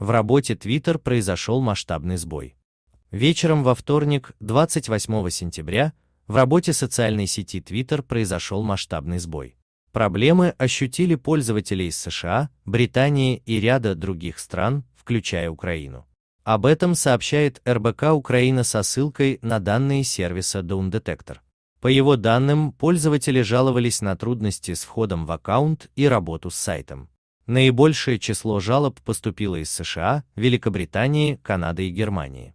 В работе Twitter произошел масштабный сбой. Вечером во вторник, 28 сентября, в работе социальной сети Twitter произошел масштабный сбой. Проблемы ощутили пользователи из США, Британии и ряда других стран, включая Украину. Об этом сообщает РБК Украина со ссылкой на данные сервиса Doom Detector. По его данным, пользователи жаловались на трудности с входом в аккаунт и работу с сайтом. Наибольшее число жалоб поступило из США, Великобритании, Канады и Германии.